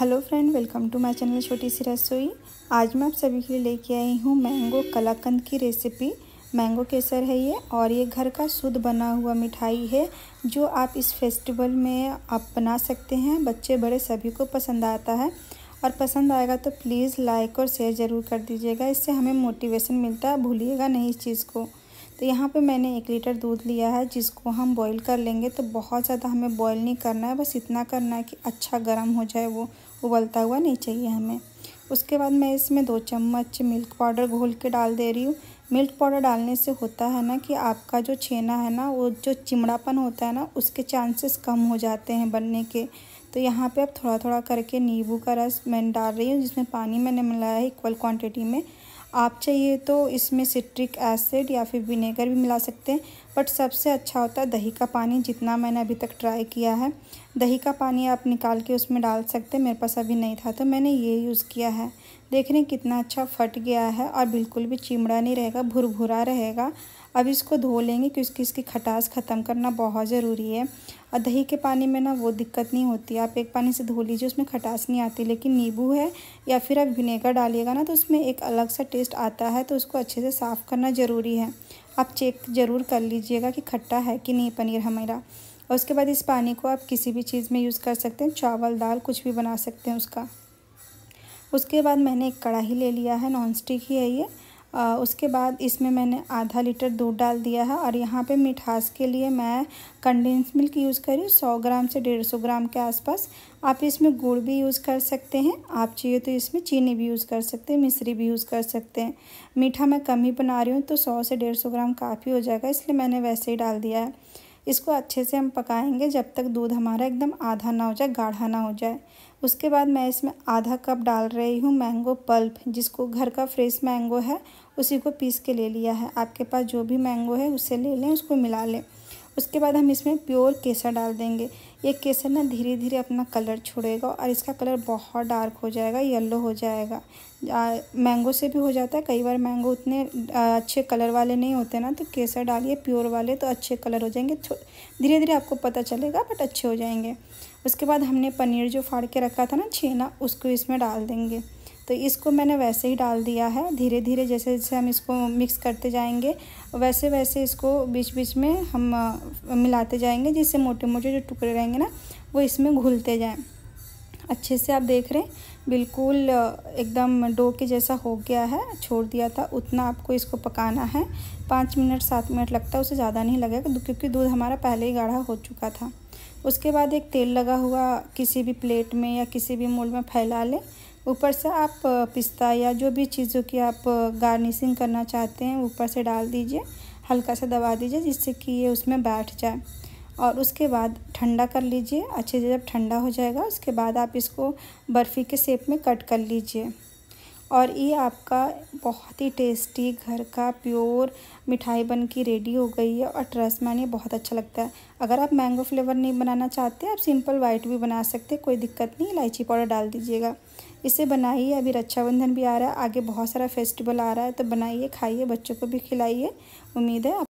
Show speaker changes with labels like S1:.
S1: hello friend welcome to my channel Chhoti Si रसोई आज मैं आप सभी के लिए लेके आई हूँ मैंगो कलाकंद की रेसिपी मैंगो केसर है ये और ये घर का शुद्ध बना हुआ मिठाई है जो आप इस फेस्टिवल में आप बना सकते हैं बच्चे बड़े सभी को पसंद आता है और पसंद आएगा तो प्लीज़ लाइक और शेयर ज़रूर कर दीजिएगा इससे हमें मोटिवेशन मिलता है भूलिएगा नहीं इस चीज़ को तो यहाँ पे मैंने एक लीटर दूध लिया है जिसको हम बॉईल कर लेंगे तो बहुत ज़्यादा हमें बॉईल नहीं करना है बस इतना करना है कि अच्छा गर्म हो जाए वो उबलता हुआ नहीं चाहिए हमें उसके बाद मैं इसमें दो चम्मच मिल्क पाउडर घोल के डाल दे रही हूँ मिल्क पाउडर डालने से होता है ना कि आपका जो छेना है ना वो जो चिमड़ापन होता है ना उसके चांसेस कम हो जाते हैं बनने के तो यहाँ पे आप थोड़ा थोड़ा करके नींबू का रस मैं डाल रही हूँ जिसमें पानी मैंने मिलाया है इक्वल क्वांटिटी में आप चाहिए तो इसमें सिट्रिक एसिड या फिर विनेगर भी मिला सकते हैं बट सबसे अच्छा होता है दही का पानी जितना मैंने अभी तक ट्राई किया है दही का पानी आप निकाल के उसमें डाल सकते हैं मेरे पास अभी नहीं था तो मैंने ये यूज़ किया है देख रहे हैं कितना अच्छा फट गया है और बिल्कुल भी चिमड़ा नहीं रहेगा भुरभुरा रहेगा अब इसको धो लेंगे क्योंकि इसकी खटास ख़त्म करना बहुत ज़रूरी है और दही के पानी में ना वो दिक्कत नहीं होती आप एक पानी से धो लीजिए उसमें खटास नहीं आती लेकिन नींबू है या फिर आप विनेगर डालिएगा ना तो उसमें एक अलग सा टेस्ट आता है तो उसको अच्छे से साफ़ करना ज़रूरी है आप चेक ज़रूर कर लीजिएगा कि खट्टा है कि नहीं पनीर हमारा और उसके बाद इस पानी को आप किसी भी चीज़ में यूज़ कर सकते हैं चावल दाल कुछ भी बना सकते हैं उसका उसके बाद मैंने एक कढ़ाई ले लिया है नॉन स्टिक ही है ये आ, उसके बाद इसमें मैंने आधा लीटर दूध डाल दिया है और यहाँ पे मिठास के लिए मैं कंडेंस मिल्क यूज़ करी सौ ग्राम से डेढ़ सौ ग्राम के आसपास आप इसमें गुड़ भी यूज़ कर सकते हैं आप चाहिए तो इसमें चीनी भी यूज़ कर सकते हैं मिश्री भी यूज़ कर सकते हैं मीठा मैं कम ही बना रही हूँ तो सौ से डेढ़ सौ ग्राम काफ़ी हो जाएगा इसलिए मैंने वैसे ही डाल दिया है इसको अच्छे से हम पकाएंगे जब तक दूध हमारा एकदम आधा ना हो जाए गाढ़ा ना हो जाए उसके बाद मैं इसमें आधा कप डाल रही हूँ मैंगो पल्प जिसको घर का फ्रेश मैंगो है उसी को पीस के ले लिया है आपके पास जो भी मैंगो है उसे ले लें उसको मिला लें उसके बाद हम इसमें प्योर केसर डाल देंगे ये केसर ना धीरे धीरे अपना कलर छोड़ेगा और इसका कलर बहुत डार्क हो जाएगा येलो हो जाएगा मैंगो से भी हो जाता है कई बार मैंगो उतने अच्छे कलर वाले नहीं होते ना तो केसर डालिए प्योर वाले तो अच्छे कलर हो जाएंगे धीरे धीरे आपको पता चलेगा बट अच्छे हो जाएंगे उसके बाद हमने पनीर जो फाड़ के रखा था ना छेना उसको इसमें डाल देंगे तो इसको मैंने वैसे ही डाल दिया है धीरे धीरे जैसे जैसे हम इसको मिक्स करते जाएंगे वैसे वैसे इसको बीच बीच में हम मिलाते जाएंगे जिससे मोटे मोटे जो टुकड़े रहेंगे ना वो इसमें घुलते जाएँ अच्छे से आप देख रहे हैं बिल्कुल एकदम डो के जैसा हो गया है छोड़ दिया था उतना आपको इसको पकाना है पाँच मिनट सात मिनट लगता है उसे ज़्यादा नहीं लगेगा क्योंकि दूध हमारा पहले ही गाढ़ा हो चुका था उसके बाद एक तेल लगा हुआ किसी भी प्लेट में या किसी भी मोल में फैला लें ऊपर से आप पिस्ता या जो भी चीज़ों की आप गार्निशिंग करना चाहते हैं ऊपर से डाल दीजिए हल्का सा दबा दीजिए जिससे कि ये उसमें बैठ जाए और उसके बाद ठंडा कर लीजिए अच्छे से जब ठंडा हो जाएगा उसके बाद आप इसको बर्फ़ी के शेप में कट कर लीजिए और ये आपका बहुत ही टेस्टी घर का प्योर मिठाई बन की रेडी हो गई है और ट्रस्ट मैन ये बहुत अच्छा लगता है अगर आप मैंगो फ्लेवर नहीं बनाना चाहते आप सिंपल वाइट भी बना सकते कोई दिक्कत नहीं इलायची पाउडर डाल दीजिएगा इसे बनाइए अभी रक्षाबंधन भी आ रहा है आगे बहुत सारा फेस्टिवल आ रहा है तो बनाइए खाइए बच्चों को भी खिलाइए उम्मीद है